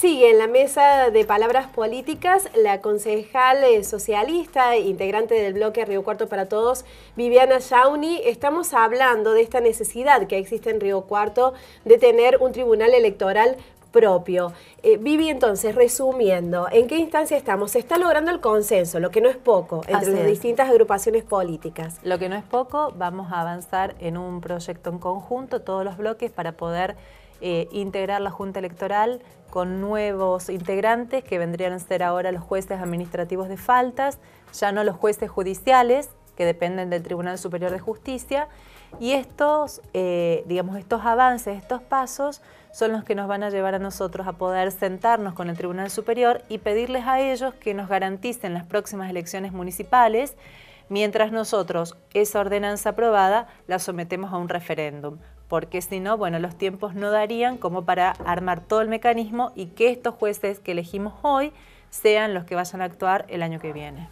Sigue en la mesa de palabras políticas la concejal eh, socialista, integrante del bloque Río Cuarto para Todos, Viviana Shauni. Estamos hablando de esta necesidad que existe en Río Cuarto de tener un tribunal electoral propio. Eh, Vivi, entonces, resumiendo, ¿en qué instancia estamos? Se está logrando el consenso, lo que no es poco, entre las distintas agrupaciones políticas. Lo que no es poco, vamos a avanzar en un proyecto en conjunto, todos los bloques, para poder eh, integrar la Junta Electoral con nuevos integrantes que vendrían a ser ahora los jueces administrativos de faltas, ya no los jueces judiciales que dependen del Tribunal Superior de Justicia. Y estos, eh, digamos, estos avances, estos pasos, son los que nos van a llevar a nosotros a poder sentarnos con el Tribunal Superior y pedirles a ellos que nos garanticen las próximas elecciones municipales, mientras nosotros esa ordenanza aprobada la sometemos a un referéndum porque si no, bueno, los tiempos no darían como para armar todo el mecanismo y que estos jueces que elegimos hoy sean los que vayan a actuar el año que viene.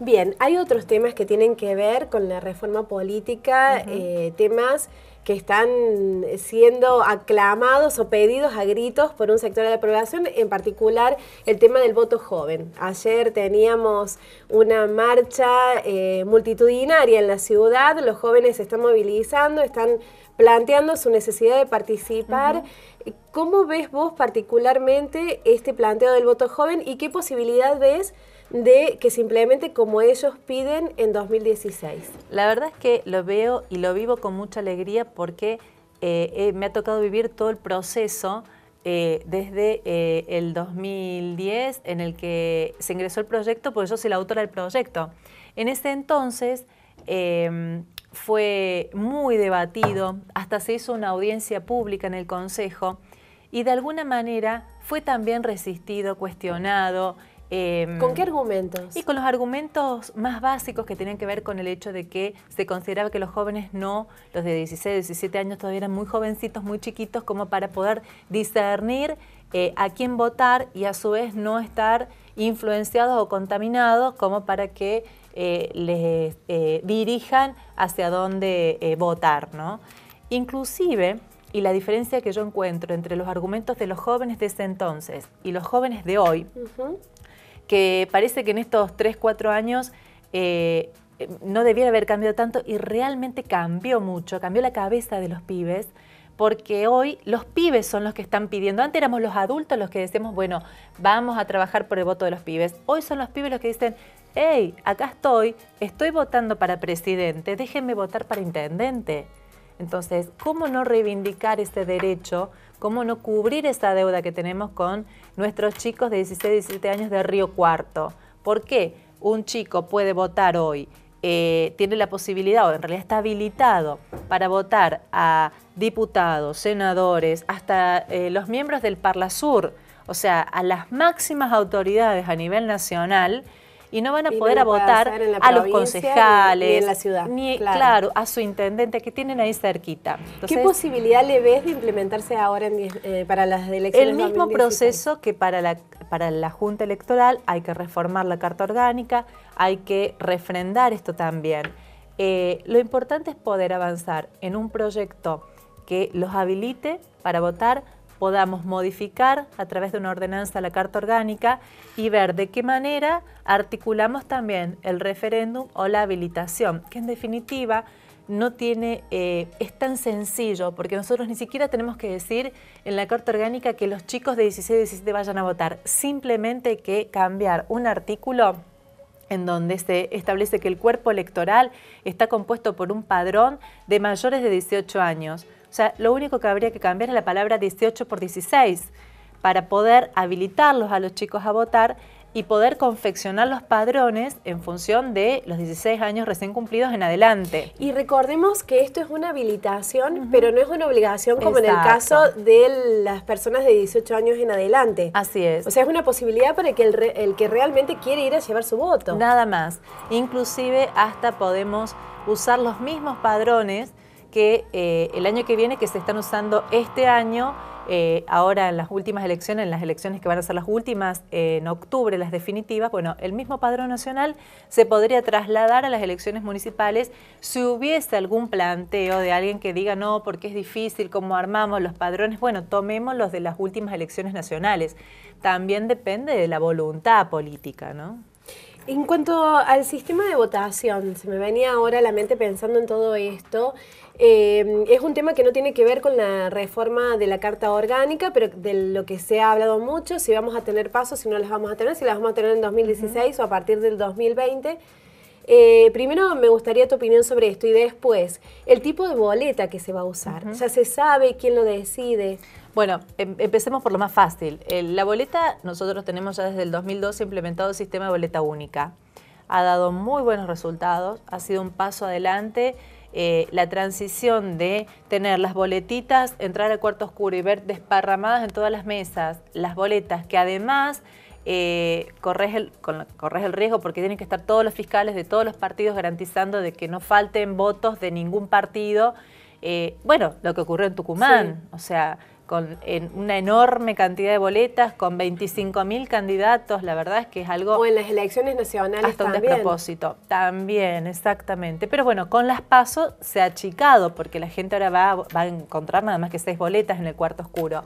Bien, hay otros temas que tienen que ver con la reforma política, eh, temas que están siendo aclamados o pedidos a gritos por un sector de la población, en particular el tema del voto joven. Ayer teníamos una marcha eh, multitudinaria en la ciudad, los jóvenes se están movilizando, están planteando su necesidad de participar. ¿Cómo ves vos particularmente este planteo del voto joven y qué posibilidad ves de que simplemente como ellos piden en 2016? La verdad es que lo veo y lo vivo con mucha alegría porque eh, eh, me ha tocado vivir todo el proceso. Eh, desde el 2010 en el que se ingresó el proyecto, porque yo soy la autora del proyecto. En ese entonces, em, fue muy debatido, hasta se hizo una audiencia pública en el Consejo y de alguna manera fue también resistido, cuestionado. Em, ¿Con qué argumentos? Y con los argumentos más básicos que tienen que ver con el hecho de que se consideraba que los jóvenes no, los de 16, 17 años todavía eran muy jovencitos, muy chiquitos, como para poder discernir eh, a quién votar y a su vez no estar influenciados o contaminados como para que eh, les eh, dirijan hacia dónde eh, votar. ¿no? Inclusive, y la diferencia que yo encuentro entre los argumentos de los jóvenes de ese entonces y los jóvenes de hoy, que parece que en estos 3, 4 años no debiera haber cambiado tanto y realmente cambió mucho, cambió la cabeza de los pibes, porque hoy los pibes son los que están pidiendo. Antes éramos los adultos los que decíamos, bueno, vamos a trabajar por el voto de los pibes. Hoy son los pibes los que dicen, hey, acá estoy, estoy votando para presidente, déjenme votar para intendente. Entonces, ¿cómo no reivindicar este derecho? ¿Cómo no cubrir esa deuda que tenemos con nuestros chicos de 16, 17 años de Río Cuarto? ¿Por qué un chico puede votar hoy eh, tiene la posibilidad, o en realidad está habilitado para votar a diputados, senadores, hasta eh, los miembros del Parlasur, o sea, a las máximas autoridades a nivel nacional, y no van a poder votar a los concejales. Ni en la ciudad. claro. a su intendente que tienen ahí cerquita. ¿Qué posibilidad le ves de implementarse ahora eh, para las elecciones? El mismo proceso que para la, para la Junta Electoral, hay que reformar la Carta Orgánica, hay que refrendar esto también. Eh, lo importante es poder avanzar en un proyecto que los habilite para votar podamos modificar a través de una ordenanza la Carta Orgánica y ver de qué manera articulamos también el referéndum o la habilitación, que en definitiva no tiene, eh, es tan sencillo, porque nosotros ni siquiera tenemos que decir en la Carta Orgánica que los chicos de 16 y 17 vayan a votar, simplemente que cambiar un artículo en donde se establece que el cuerpo electoral está compuesto por un padrón de mayores de 18 años. O sea, lo único que habría que cambiar es la palabra 18 por 16 para poder habilitarlos a los chicos a votar y poder confeccionar los padrones en función de los 16 años recién cumplidos en adelante. Y recordemos que esto es una habilitación, pero no es una obligación como en el caso de las personas de 18 años en adelante. Así es. O sea, es una posibilidad para que el, el que realmente quiere ir a llevar su voto. Nada más. Inclusive hasta podemos usar los mismos padrones que eh, el año que viene, que se están usando este año, eh, ahora en las últimas elecciones, en las elecciones que van a ser las últimas, eh, en octubre las definitivas, bueno, el mismo padrón nacional se podría trasladar a las elecciones municipales si hubiese algún planteo de alguien que diga, no, porque es difícil, cómo armamos los padrones, bueno, tomemos los de las últimas elecciones nacionales. También depende de la voluntad política, ¿no? En cuanto al sistema de votación, se me venía ahora a la mente pensando en todo esto. Eh, es un tema que no tiene que ver con la reforma de la Carta Orgánica, pero de lo que se ha hablado mucho, si vamos a tener pasos, si no las vamos a tener, si las vamos a tener en 2016 o a partir del 2020. Eh, primero me gustaría tu opinión sobre esto y después el tipo de boleta que se va a usar. Ya se sabe quién lo decide. Bueno, em, empecemos por lo más fácil. la boleta, nosotros tenemos ya desde el 2012 implementado el sistema de boleta única. Ha dado muy buenos resultados, ha sido un paso adelante. Eh, la transición de tener las boletitas, entrar al cuarto oscuro y ver desparramadas en todas las mesas las boletas que además eh, corres, el, riesgo porque tienen que estar todos los fiscales de todos los partidos garantizando de que no falten votos de ningún partido. Eh, bueno, lo que ocurrió en Tucumán, o sea, con en una enorme cantidad de boletas, con 25.000 candidatos, la verdad es que es algo... O en las elecciones nacionales hasta también. un despropósito, también, exactamente. Pero bueno, con las pasos se ha achicado, porque la gente ahora va, va a encontrar nada más que seis boletas en el cuarto oscuro.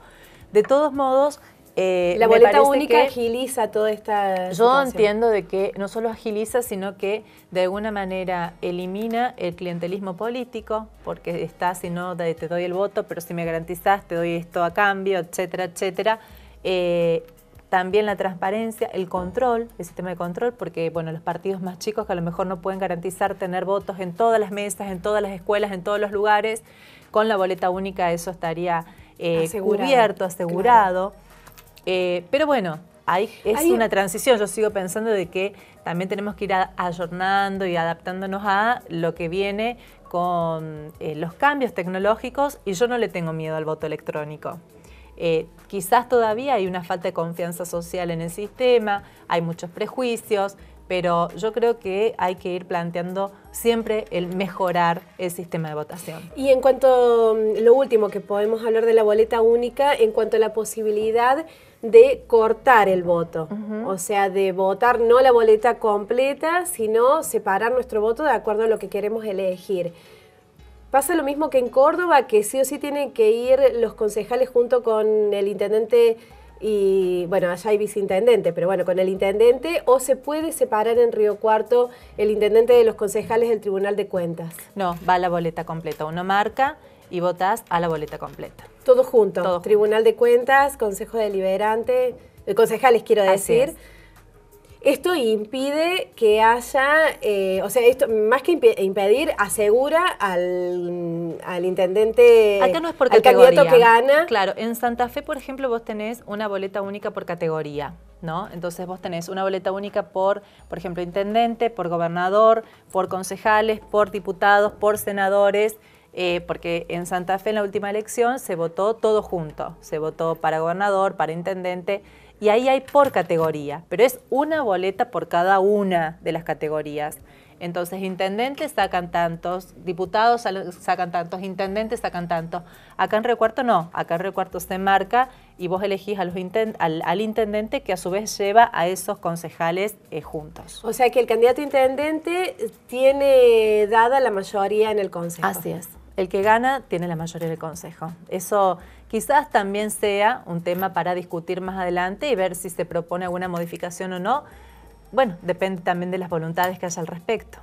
De todos modos, eh, la boleta única agiliza toda esta. Yo entiendo de que no solo agiliza, sino que de alguna manera elimina el clientelismo político, porque está, si no, te doy el voto, pero si me garantizás, te doy esto a cambio, etcétera, etcétera. Eh, también la transparencia, el control, el sistema de control, porque bueno, los partidos más chicos que a lo mejor no pueden garantizar tener votos en todas las mesas, en todas las escuelas, en todos los lugares, con la boleta única eso estaría eh, cubierto, asegurado. Eh, pero bueno, es una transición. Yo sigo pensando de que también tenemos que ir y adaptándonos a lo que viene con eh, los cambios tecnológicos y yo no le tengo miedo al voto electrónico. Eh, quizás todavía hay una falta de confianza social en el sistema, hay muchos prejuicios, pero yo creo que hay que ir planteando siempre el mejorar el sistema de votación. Y en cuanto mm, lo último que podemos hablar de la boleta única, en cuanto a la posibilidad de cortar el voto, o sea, de votar no la boleta completa, sino separar nuestro voto de acuerdo a lo que queremos elegir. Pasa lo mismo que en Córdoba, que sí o sí tienen que ir los concejales junto con el intendente y bueno, allá hay viceintendente, pero bueno, con el intendente o se puede separar en Río Cuarto el intendente de los concejales del Tribunal de Cuentas. No, va a la boleta completa, uno marca y votas a la boleta completa. Todo junto, Tribunal de Cuentas, Consejo Deliberante, eh, concejales quiero decir. Esto impide que haya, eh, o sea, esto más que impedir, asegura al, al intendente, al candidato que gana. Claro, en Santa Fe, por ejemplo, vos tenés una boleta única por categoría. ¿No? Entonces vos tenés una boleta única por, por ejemplo, intendente, por gobernador, por concejales, por diputados, por senadores, eh, porque en Santa Fe en la última elección se votó todo junto, se votó para gobernador, para intendente, y ahí hay por categoría, pero es una boleta por cada una de las categorías. Entonces, intendentes sacan tantos, diputados sacan tantos, intendentes sacan tantos. Acá en recuerto no, acá en Recuarto se marca y vos elegís al, intendente que a su vez lleva a esos concejales eh, juntos. O sea que el candidato intendente tiene dada la mayoría en el consejo. Así es el que gana tiene la mayoría del Consejo. Eso quizás también sea un tema para discutir más adelante y ver si se propone alguna modificación o no. Bueno, depende también de las voluntades que haya al respecto.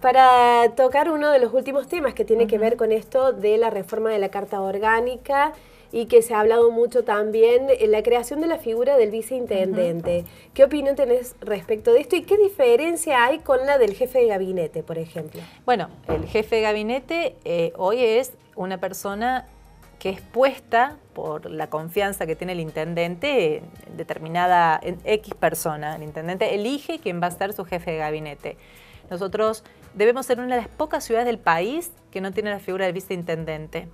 Para tocar uno de los últimos temas que tiene que ver con esto de la reforma de la Carta Orgánica, y que se ha hablado mucho también en la creación de la figura del viceintendente. ¿Qué opinión tenés respecto de esto y qué diferencia hay con la del jefe de gabinete, por ejemplo? Bueno, el jefe de gabinete eh, hoy es una persona que es puesta por la confianza que tiene el intendente determinada X persona. El intendente elige quién va a ser su jefe de gabinete. Nosotros debemos ser una de las pocas ciudades del país que no tiene la figura del viceintendente.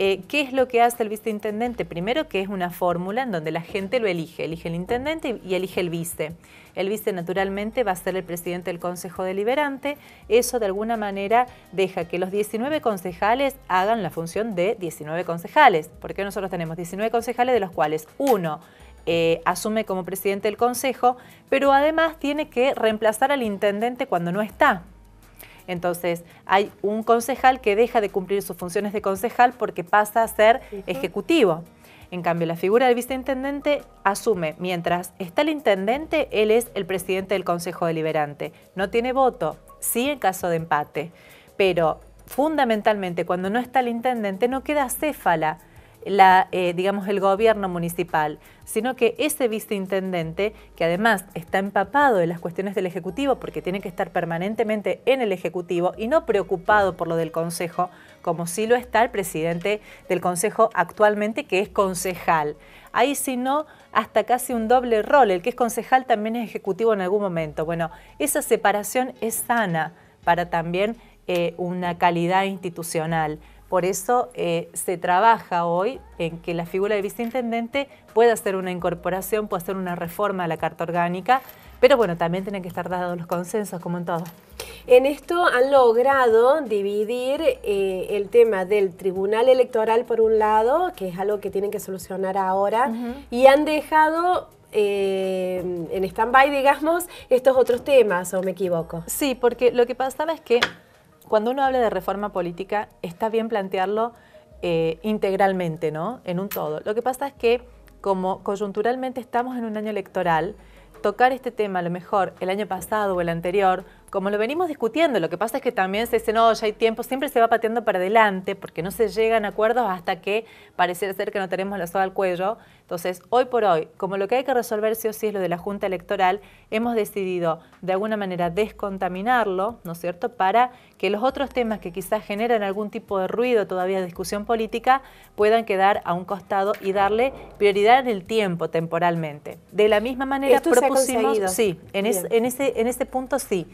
Eh, ¿Qué es lo que hace el viceintendente? Primero que es una fórmula en donde la gente lo elige, elige el intendente y, elige el vice. El vice naturalmente va a ser el presidente del Consejo Deliberante. Eso de alguna manera deja que los 19 concejales hagan la función de 19 concejales, porque nosotros tenemos 19 concejales de los cuales uno eh, asume como presidente del Consejo, pero además tiene que reemplazar al intendente cuando no está. Entonces, hay un concejal que deja de cumplir sus funciones de concejal porque pasa a ser ejecutivo. En cambio, la figura del viceintendente asume, mientras está el intendente, él es el presidente del Consejo Deliberante. No tiene voto, sí en caso de empate, pero fundamentalmente cuando no está el intendente no queda céfala la, eh, digamos, el gobierno municipal, sino que ese viceintendente, que además está empapado de las cuestiones del Ejecutivo, porque tiene que estar permanentemente en el Ejecutivo y no preocupado por lo del Consejo, como si lo está el presidente del Consejo actualmente, que es concejal. Ahí si no, hasta casi un doble rol, el que es concejal también es ejecutivo en algún momento. Bueno, esa separación es sana para también eh, una calidad institucional. Por eso eh, se trabaja hoy en que la figura de viceintendente pueda hacer una incorporación, pueda hacer una reforma a la Carta Orgánica, pero bueno, también tienen que estar dados los consensos, como en todo. En esto han logrado dividir eh, el tema del Tribunal Electoral por un lado, que es algo que tienen que solucionar ahora, y han dejado eh, en stand-by, digamos, estos otros temas, o me equivoco. Sí, porque lo que pasaba es que cuando uno habla de reforma política, está bien plantearlo eh, integralmente, ¿no? En un todo. Lo que pasa es que, como coyunturalmente estamos en un año electoral, tocar este tema a lo mejor el año pasado o el anterior como lo venimos discutiendo, lo que pasa es que también se dice, no, ya hay tiempo, siempre se va pateando para adelante porque no se llegan a acuerdos hasta que pareciera ser que no tenemos la soga al cuello. Entonces, hoy por hoy, como lo que hay que resolver sí o sí es lo de la Junta Electoral, hemos decidido de alguna manera descontaminarlo, ¿no es cierto?, para que los otros temas que quizás generan algún tipo de ruido todavía de discusión política puedan quedar a un costado y darle prioridad en el tiempo temporalmente. De la misma manera propusimos... sí, en, ese, en ese punto sí.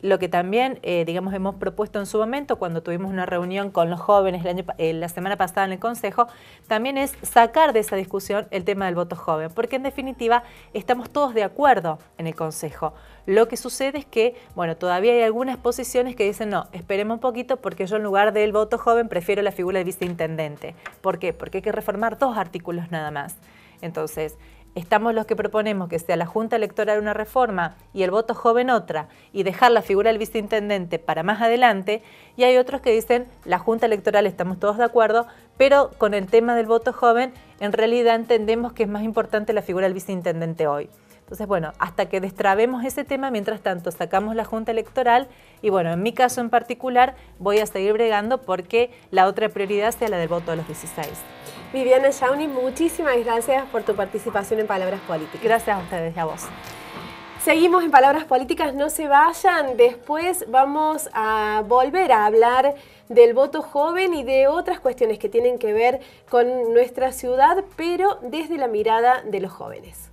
Lo que también, eh, digamos, hemos propuesto en su momento, cuando tuvimos una reunión con los jóvenes eh, la semana pasada en el Consejo, también es sacar de esa discusión el tema del voto joven, porque en definitiva estamos todos de acuerdo en el Consejo. Lo que sucede es que, bueno, todavía hay algunas posiciones que dicen, no, esperemos un poquito porque yo en lugar del voto joven prefiero la figura de viceintendente. ¿Por qué? Porque hay que reformar dos artículos nada más. Entonces, estamos los que proponemos que sea la Junta Electoral una reforma y el voto joven otra, y dejar la figura del viceintendente para más adelante, y hay otros que dicen la Junta Electoral estamos todos de acuerdo, pero con el tema del voto joven en realidad entendemos que es más importante la figura del viceintendente hoy. Entonces, bueno, hasta que destrabemos ese tema, mientras tanto sacamos la Junta Electoral y bueno, en mi caso en particular voy a seguir bregando porque la otra prioridad sea la del voto de los 16. Viviana Shauni, muchísimas gracias por tu participación en Palabras Políticas. Gracias a ustedes y a vos. Seguimos en Palabras Políticas, no se vayan. Después vamos a volver a hablar del voto joven y de otras cuestiones que tienen que ver con nuestra ciudad, pero desde la mirada de los jóvenes.